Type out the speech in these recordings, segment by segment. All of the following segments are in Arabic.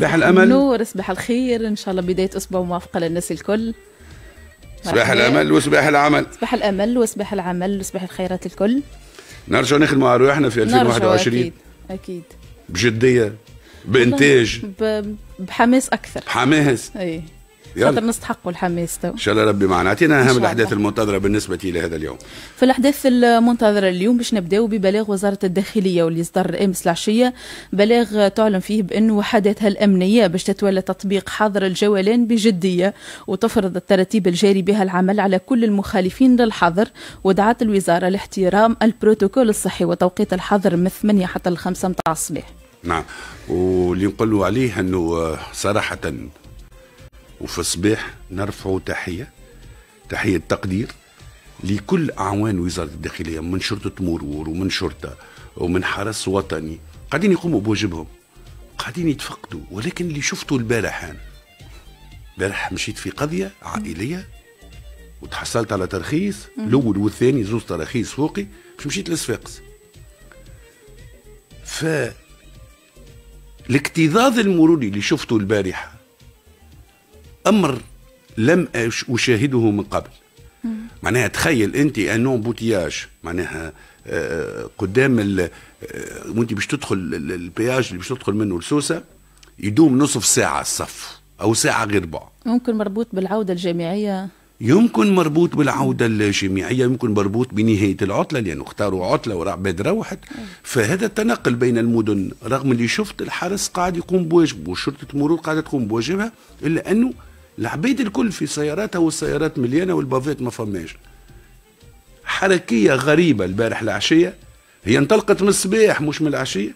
صباح الامل نور صباح الخير ان شاء الله بدايه اسبوع موافقه للناس الكل صباح الامل وصباح العمل صباح الامل وصباح العمل وصباح الخيرات الكل نرجع نخدموا على روحنا في 2021 اكيد اكيد بجديه بانتاج بحماس اكثر بحماس اي خاطر نستحقوا الحماس تو ان شاء الله ربي معنا اعطينا اهم الاحداث المنتظره بالنسبه الى هذا اليوم في الاحداث المنتظره اليوم باش نبداو ببلاغ وزاره الداخليه واللي صدر امس العشيه بلاغ تعلن فيه بانه وحداتها الامنيه باش تتولى تطبيق حظر الجولان بجديه وتفرض الترتيب الجاري بها العمل على كل المخالفين للحظر ودعت الوزاره لاحترام البروتوكول الصحي وتوقيت الحظر من 8 حتى 5 متاع الصباح نعم واللي نقولوا عليه انه آه، صراحه وفي الصباح نرفعوا تحية تحية تقدير لكل أعوان وزارة الداخلية من شرطة مرور ومن شرطة ومن حرس وطني قاعدين يقوموا بواجبهم قاعدين يتفقدوا ولكن اللي شفته البارح أنا البارح مشيت في قضية عائلية وتحصلت على ترخيص الأول والثاني زوز تراخيص فوقي مش مشيت لصفاقس ف الاكتظاظ المروري اللي شفته البارحة امر لم اشاهده من قبل معناها تخيل انت ان بوتياج معناها آه، آه، قدام آه، وانت باش تدخل البياج اللي باش تدخل منه لسوسه يدوم نصف ساعه الصف او ساعه غير بعض ممكن مربوط بالعوده الجامعيه يمكن مربوط بالعوده الجامعيه يمكن مربوط بنهايه العطله لانه اختاروا عطله وعباد روحت إيه. فهذا التنقل بين المدن رغم اللي شفت الحرس قاعد يقوم بواجبه وشرطه المرور قاعده تقوم بواجبها الا انه العبيد الكل في سياراتها والسيارات مليانه والبافات ما فماش حركيه غريبه البارح العشيه هي انطلقت من الصباح مش من العشيه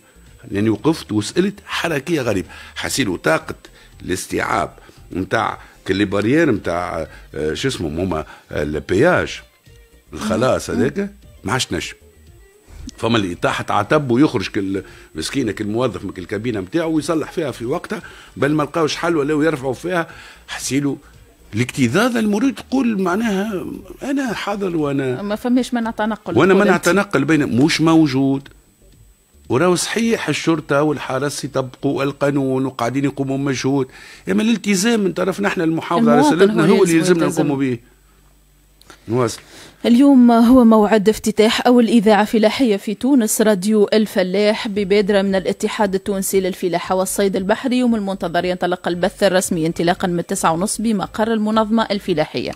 يعني وقفت وسالت حركيه غريبه حسيلو طاقه الاستيعاب نتاع كلي باريير نتاع آه، شو اسمه هما آه، البياج الخلاص هذاك ما عادش نجم فما اللي تحت عتب ويخرج كل مسكينك الموظف من الكابينه نتاعو ويصلح فيها في وقتها بل ما لقاوش حل ولاو يرفعوا فيها حسيلو الاكتظاظ المريد تقول معناها انا حاضر وانا ما فماش منع تنقل وانا منع تنقل بين مش موجود وراو صحيح الشرطة والحرس يطبقوا القانون وقاعدين يقوموا بمجهود اما الالتزام من طرفنا احنا المحافظة على سلامتنا هو اللي يلزمنا نقوموا به نواصل اليوم هو موعد افتتاح أول إذاعة فلاحية في تونس راديو الفلاح ببادرة من الاتحاد التونسي للفلاحة والصيد البحري ومن المنتظر ينطلق البث الرسمي انطلاقا من 9:30 بمقر المنظمة الفلاحية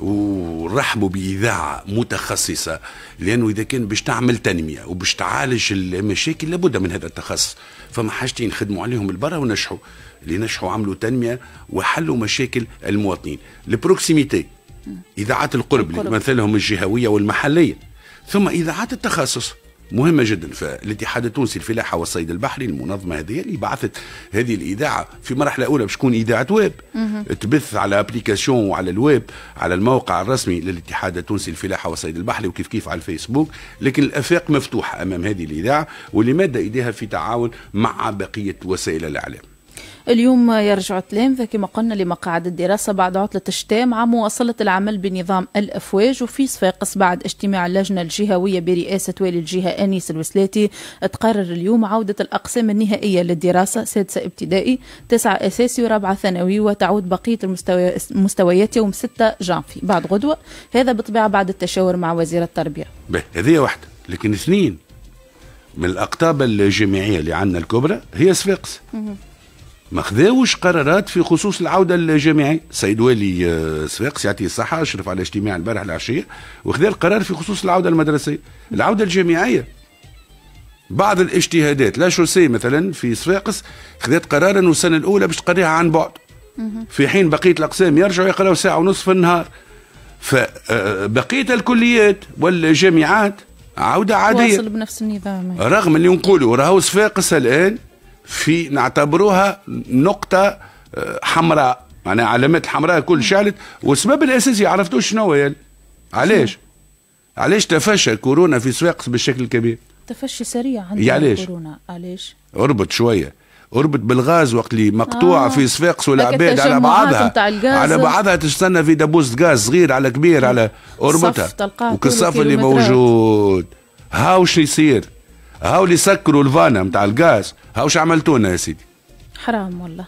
ورحبوا بإذاعة متخصصة لأنه إذا كان باش تعمل تنمية وباش تعالج المشاكل لابد من هذا التخصص فما حاجتين نخدموا عليهم البرا ونجحوا اللي نجحوا عملوا تنمية وحلوا مشاكل المواطنين البروكسيميتي اذاعات القرب, القرب. اللي تمثلهم الجهويه والمحليه ثم اذاعات التخصص مهمة جدا فالاتحاد التونسي الفلاحة والصيد البحري المنظمة هذه اللي بعثت هذه الإذاعة في مرحلة أولى باش تكون إذاعة ويب تبث على أبليكاسيون وعلى الويب على الموقع الرسمي للاتحاد التونسي الفلاحة والصيد البحري وكيف كيف على الفيسبوك لكن الآفاق مفتوحة أمام هذه الإذاعة واللي مادة إيديها في تعاون مع بقية وسائل الإعلام اليوم يرجع تلامذة كما قلنا لمقاعد الدراسة بعد عطلة الشتاء مع مواصلة العمل بنظام الأفواج وفي صفاقس بعد اجتماع اللجنة الجهوية برئاسة والي الجهة أنيس الوسلاتي تقرر اليوم عودة الأقسام النهائية للدراسة سادسة ابتدائي تسعة أساسي ورابعة ثانوي وتعود بقية المستويات يوم 6 جانفي بعد غدوة هذا بطبيعة بعد التشاور مع وزير التربية هذه واحدة لكن اثنين من الأقطاب الجامعية اللي عندنا الكبرى هي صفاقس ما خذاوش قرارات في خصوص العوده الجامعيه سيد والي آه، صفاقس يعطيه الصحه اشرف على اجتماع البارح العشيه وخذا القرار في خصوص العوده المدرسيه العوده الجامعيه بعض الاجتهادات لا شوسي مثلا في صفاقس خذات قرار انه السنه الاولى باش تقريها عن بعد في حين بقيه الاقسام يرجعوا يقراوا ساعه ونصف في النهار فبقيه آه، آه، الكليات والجامعات عوده عاديه بنفس النظام رغم اللي نقولوا راهو صفاقس الان في نعتبروها نقطة آه، حمراء معناها علامات حمراء كل شعلت والسبب الأساسي عرفتوش شنو يعني علاش علاش تفشى كورونا في صفاقس بالشكل الكبير تفشي سريع عندنا يعني علاش كورونا علاش اربط شوية اربط بالغاز وقت اللي مقطوعه آه. في صفاقس والعباد على بعضها على بعضها تستنى في دبوس غاز صغير على كبير على اربطها وكالصف اللي موجود هاو شو يصير هاو اللي سكروا الفانا نتاع الغاز هاو عملتونا يا سيدي حرام والله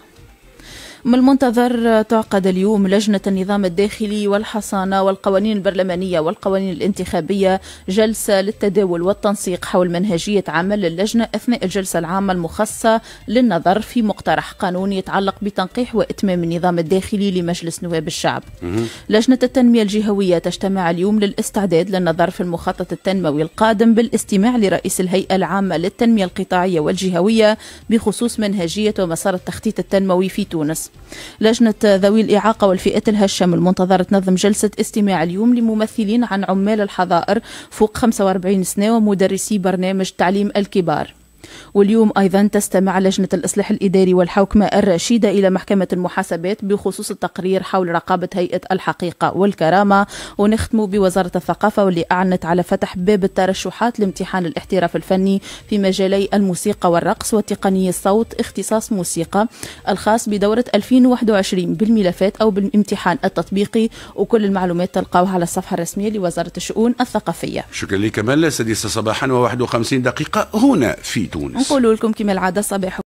من المنتظر تعقد اليوم لجنة النظام الداخلي والحصانة والقوانين البرلمانية والقوانين الانتخابية جلسة للتداول والتنسيق حول منهجية عمل اللجنة أثناء الجلسة العامة المخصصة للنظر في مقترح قانون يتعلق بتنقيح وإتمام النظام الداخلي لمجلس نواب الشعب لجنة التنمية الجهوية تجتمع اليوم للاستعداد للنظر في المخطط التنموي القادم بالاستماع لرئيس الهيئة العامة للتنمية القطاعية والجهوية بخصوص منهجية ومسار التخطيط التنموي في تونس لجنة ذوي الإعاقة والفئات الهشام المنتظرة تنظم جلسة استماع اليوم لممثلين عن عمال الحظائر فوق 45 سنة ومدرسي برنامج تعليم الكبار واليوم أيضا تستمع لجنة الإصلاح الإداري والحوكمة الرشيدة إلى محكمة المحاسبات بخصوص التقرير حول رقابة هيئة الحقيقة والكرامة ونختم بوزارة الثقافة واللي أعلنت على فتح باب الترشحات لامتحان الاحتراف الفني في مجالي الموسيقى والرقص وتقنية الصوت اختصاص موسيقى الخاص بدورة 2021 بالملفات أو بالامتحان التطبيقي وكل المعلومات تلقاوها على الصفحة الرسمية لوزارة الشؤون الثقافية شكرا لك ملا سادسة صباحا و51 دقيقة هنا في تونس نقول لكم كما العاده صباحكم